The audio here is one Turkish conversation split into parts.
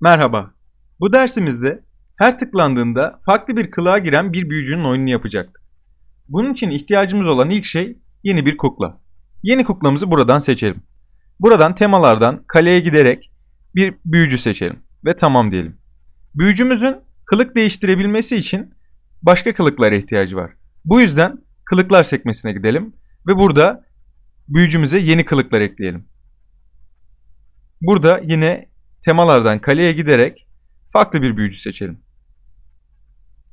Merhaba. Bu dersimizde her tıklandığında farklı bir kılığa giren bir büyücünün oyununu yapacaktık. Bunun için ihtiyacımız olan ilk şey yeni bir kukla. Yeni kuklamızı buradan seçelim. Buradan temalardan kaleye giderek bir büyücü seçelim ve tamam diyelim. Büyücümüzün kılık değiştirebilmesi için başka kılıklara ihtiyacı var. Bu yüzden kılıklar sekmesine gidelim ve burada büyücümüze yeni kılıklar ekleyelim. Burada yine temalardan kaleye giderek farklı bir büyücü seçelim.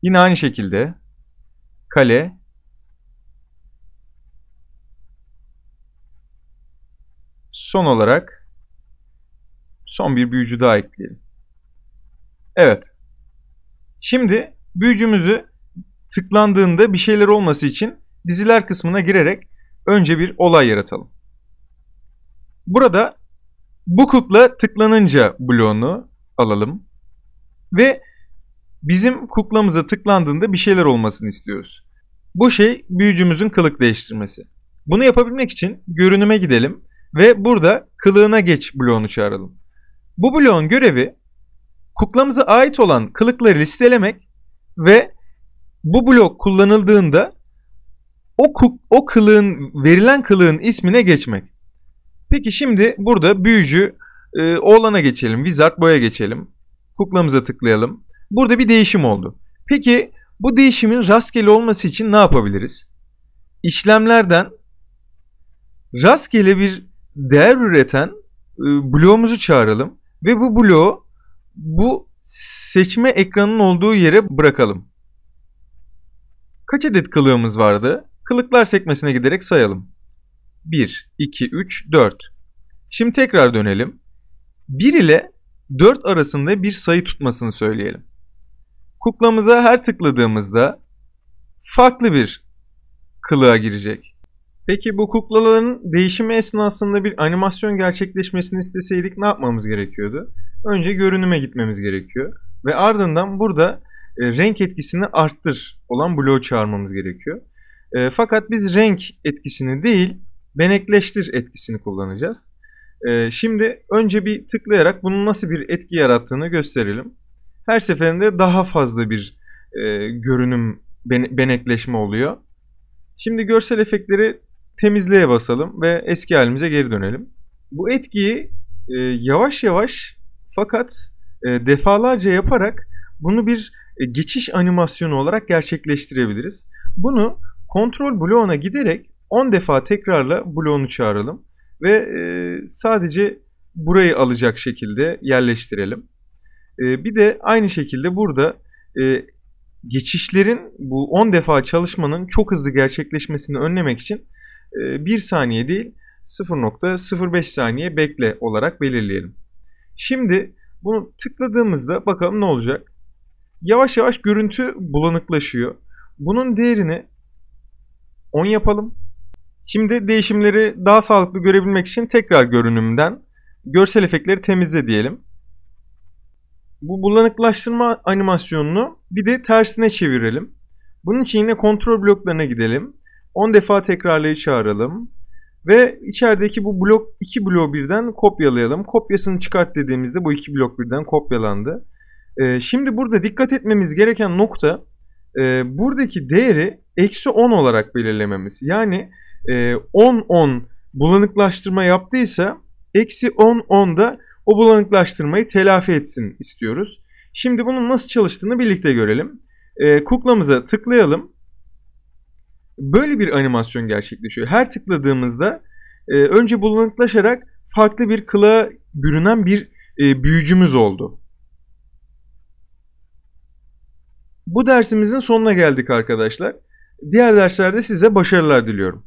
Yine aynı şekilde kale son olarak son bir büyücü daha ekleyelim. Evet. Şimdi büyücümüzü tıklandığında bir şeyler olması için diziler kısmına girerek önce bir olay yaratalım. Burada bu kukla tıklanınca bloğunu alalım. Ve bizim kuklamıza tıklandığında bir şeyler olmasını istiyoruz. Bu şey büyücümüzün kılık değiştirmesi. Bunu yapabilmek için görünüme gidelim ve burada kılığına geç bloğunu çağıralım. Bu bloğun görevi kuklamıza ait olan kılıkları listelemek ve bu blok kullanıldığında o, o kılığın verilen kılığın ismine geçmek. Peki şimdi burada büyücü e, oğlana geçelim. Wizard boya geçelim. Kuklamıza tıklayalım. Burada bir değişim oldu. Peki bu değişimin rastgele olması için ne yapabiliriz? İşlemlerden rastgele bir değer üreten e, bloğumuzu çağıralım ve bu bloğu bu seçme ekranının olduğu yere bırakalım. Kaç adet kılığımız vardı? Kılıklar sekmesine giderek sayalım. 1, 2, 3, 4. Şimdi tekrar dönelim. 1 ile 4 arasında bir sayı tutmasını söyleyelim. Kuklamıza her tıkladığımızda farklı bir kılığa girecek. Peki bu kuklaların değişimi esnasında bir animasyon gerçekleşmesini isteseydik ne yapmamız gerekiyordu? Önce görünüme gitmemiz gerekiyor ve ardından burada e, renk etkisini arttır olan bloğu çağırmamız gerekiyor. E, fakat biz renk etkisini değil benekleştir etkisini kullanacağız. Ee, şimdi önce bir tıklayarak bunun nasıl bir etki yarattığını gösterelim. Her seferinde daha fazla bir e, görünüm benekleşme oluyor. Şimdi görsel efektleri temizliğe basalım ve eski halimize geri dönelim. Bu etkiyi e, yavaş yavaş fakat e, defalarca yaparak bunu bir geçiş animasyonu olarak gerçekleştirebiliriz. Bunu kontrol bloğuna giderek 10 defa tekrarla bloğunu çağıralım ve e, sadece burayı alacak şekilde yerleştirelim. E, bir de aynı şekilde burada e, geçişlerin bu 10 defa çalışmanın çok hızlı gerçekleşmesini önlemek için e, 1 saniye değil 0.05 saniye bekle olarak belirleyelim. Şimdi bunu tıkladığımızda bakalım ne olacak. Yavaş yavaş görüntü bulanıklaşıyor. Bunun değerini 10 yapalım. Şimdi değişimleri daha sağlıklı görebilmek için tekrar görünümden görsel efektleri temizle diyelim. Bu bulanıklaştırma animasyonunu bir de tersine çevirelim. Bunun için yine kontrol bloklarına gidelim. 10 defa tekrarlayı çağıralım. Ve içerideki bu blok iki blok birden kopyalayalım. Kopyasını çıkart dediğimizde bu iki blok birden kopyalandı. Ee, şimdi burada dikkat etmemiz gereken nokta e, buradaki değeri eksi 10 olarak belirlememiz. Yani 10-10 e, bulanıklaştırma yaptıysa eksi 10-10 da o bulanıklaştırmayı telafi etsin istiyoruz. Şimdi bunun nasıl çalıştığını birlikte görelim. E, kuklamıza tıklayalım. Böyle bir animasyon gerçekleşiyor. Her tıkladığımızda e, önce bulanıklaşarak farklı bir kılığa bürünen bir e, büyücümüz oldu. Bu dersimizin sonuna geldik arkadaşlar. Diğer derslerde size başarılar diliyorum.